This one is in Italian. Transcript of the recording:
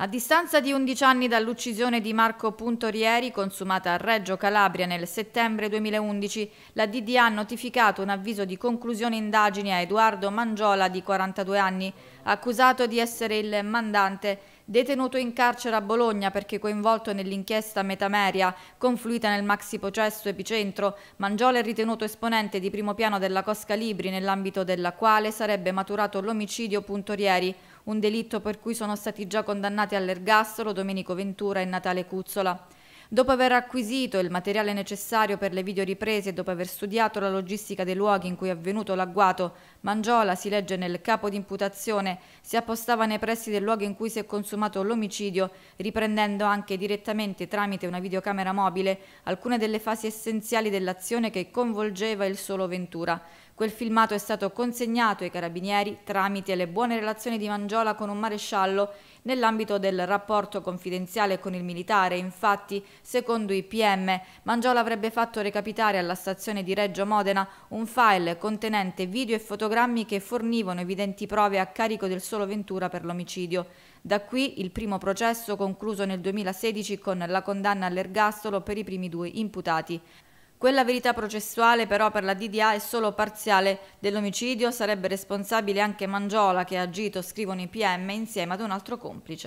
A distanza di 11 anni dall'uccisione di Marco Puntorieri, consumata a Reggio Calabria nel settembre 2011, la DDA ha notificato un avviso di conclusione indagini a Edoardo Mangiola, di 42 anni, accusato di essere il mandante, detenuto in carcere a Bologna perché coinvolto nell'inchiesta Metameria, confluita nel maxi processo Epicentro. Mangiola è ritenuto esponente di primo piano della Cosca Libri, nell'ambito della quale sarebbe maturato l'omicidio Puntorieri un delitto per cui sono stati già condannati all'ergastolo Domenico Ventura e Natale Cuzzola. Dopo aver acquisito il materiale necessario per le videoriprese e dopo aver studiato la logistica dei luoghi in cui è avvenuto l'agguato, Mangiola, si legge nel capo di imputazione, si appostava nei pressi del luogo in cui si è consumato l'omicidio, riprendendo anche direttamente tramite una videocamera mobile alcune delle fasi essenziali dell'azione che coinvolgeva il solo Ventura. Quel filmato è stato consegnato ai carabinieri tramite le buone relazioni di Mangiola con un maresciallo nell'ambito del rapporto confidenziale con il militare. Infatti, Secondo i PM, Mangiola avrebbe fatto recapitare alla stazione di Reggio Modena un file contenente video e fotogrammi che fornivano evidenti prove a carico del solo Ventura per l'omicidio. Da qui il primo processo concluso nel 2016 con la condanna all'ergastolo per i primi due imputati. Quella verità processuale però per la DDA è solo parziale dell'omicidio, sarebbe responsabile anche Mangiola che ha agito, scrivono i PM, insieme ad un altro complice.